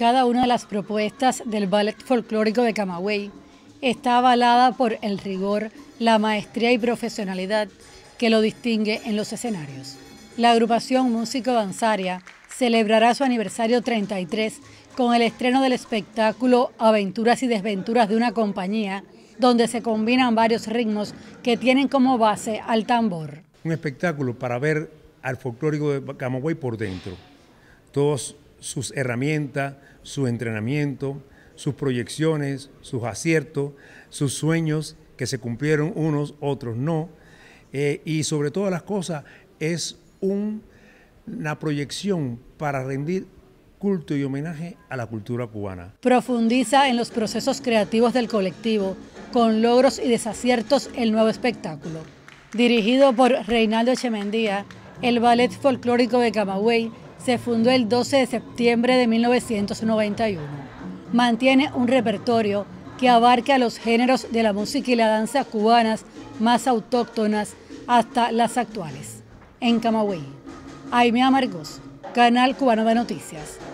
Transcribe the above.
cada una de las propuestas del Ballet Folclórico de Camagüey está avalada por el rigor, la maestría y profesionalidad que lo distingue en los escenarios. La agrupación Músico Danzaria celebrará su aniversario 33 con el estreno del espectáculo Aventuras y Desventuras de una compañía, donde se combinan varios ritmos que tienen como base al tambor. Un espectáculo para ver al folclórico de Camagüey por dentro. Todos sus herramientas, su entrenamiento, sus proyecciones, sus aciertos, sus sueños que se cumplieron unos, otros no. Eh, y sobre todas las cosas es un, una proyección para rendir culto y homenaje a la cultura cubana. Profundiza en los procesos creativos del colectivo, con logros y desaciertos el nuevo espectáculo. Dirigido por Reinaldo Echemendía, el Ballet Folclórico de Camagüey se fundó el 12 de septiembre de 1991. Mantiene un repertorio que abarca los géneros de la música y la danza cubanas más autóctonas hasta las actuales. En Camagüey, Aimea Amargos, Canal Cubano de Noticias.